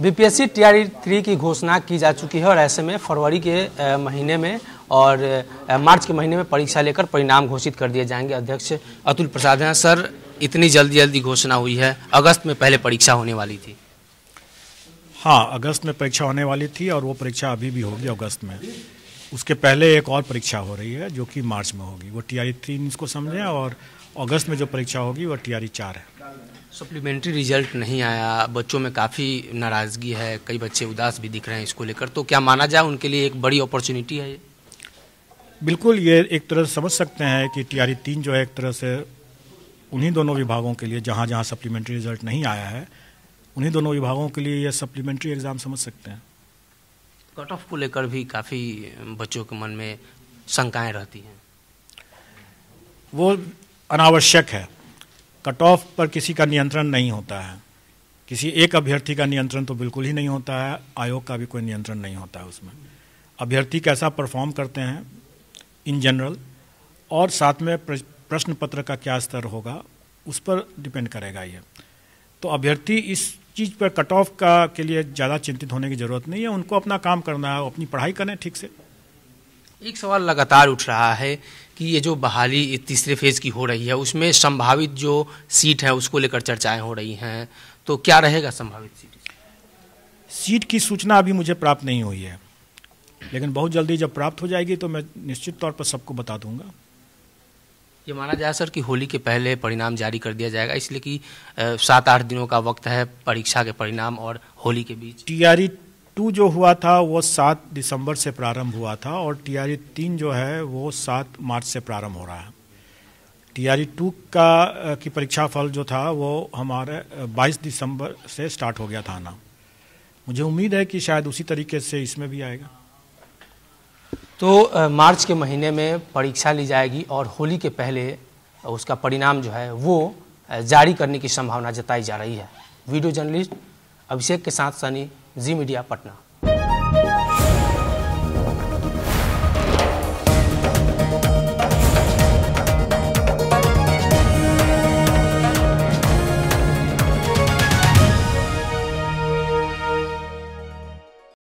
BPSC TRE three की घोषणा की जा चुकी है और ऐसे में फरवरी के महीने में और मार्च के महीने में परीक्षा लेकर परिणाम घोषित कर दिए जाएंगे अध्यक्ष अतुल प्रसाद हैं सर इतनी जल्दी जल्दी घोषणा हुई है अगस्त में पहले परीक्षा होने वाली थी हाँ अगस्त में परीक्षा होने वाली थी और वो परीक्षा अभी भी होगी अगस्त में उसके पहले एक और परीक्षा हो रही है जो कि मार्च में होगी वो टी आर तीन इसको समझें और अगस्त में जो परीक्षा होगी वो टी आर चार है सप्लीमेंट्री रिजल्ट नहीं आया बच्चों में काफ़ी नाराज़गी है कई बच्चे उदास भी दिख रहे हैं इसको लेकर तो क्या माना जाए उनके लिए एक बड़ी अपॉर्चुनिटी है ये बिल्कुल ये एक तरह से समझ सकते हैं कि टी आर तीन जो है एक तरह से उन्हीं दोनों विभागों के लिए जहाँ जहाँ सप्लीमेंट्री रिजल्ट नहीं आया है उन्हीं दोनों विभागों के लिए यह सप्लीमेंट्री एग्ज़ाम समझ सकते हैं कट ऑफ को लेकर भी काफ़ी बच्चों के मन में शंकाएं रहती हैं वो अनावश्यक है कट ऑफ पर किसी का नियंत्रण नहीं होता है किसी एक अभ्यर्थी का नियंत्रण तो बिल्कुल ही नहीं होता है आयोग का भी कोई नियंत्रण नहीं होता है उसमें अभ्यर्थी कैसा परफॉर्म करते हैं इन जनरल और साथ में प्रश्न पत्र का क्या स्तर होगा उस पर डिपेंड करेगा ये तो अभ्यर्थी इस चीज़ पर कट ऑफ का के लिए ज़्यादा चिंतित होने की ज़रूरत नहीं है उनको अपना काम करना है अपनी पढ़ाई करें ठीक से एक सवाल लगातार उठ रहा है कि ये जो बहाली तीसरे फेज की हो रही है उसमें संभावित जो सीट है उसको लेकर चर्चाएं हो रही हैं तो क्या रहेगा संभावित सीट सीट की सूचना अभी मुझे प्राप्त नहीं हुई है लेकिन बहुत जल्दी जब प्राप्त हो जाएगी तो मैं निश्चित तौर पर सबको बता दूंगा ये माना जाए सर कि होली के पहले परिणाम जारी कर दिया जाएगा इसलिए कि सात आठ दिनों का वक्त है परीक्षा के परिणाम और होली के बीच टीआरई टू जो हुआ था वो सात दिसंबर से प्रारंभ हुआ था और टीआरई तीन जो है वो सात मार्च से प्रारंभ हो रहा है टीआरई टू का की परीक्षा फल जो था वो हमारे बाईस दिसंबर से स्टार्ट हो गया था आना मुझे उम्मीद है कि शायद उसी तरीके से इसमें भी आएगा तो आ, मार्च के महीने में परीक्षा ली जाएगी और होली के पहले उसका परिणाम जो है वो जारी करने की संभावना जताई जा रही है वीडियो जर्नलिस्ट अभिषेक के साथ सनी जी मीडिया पटना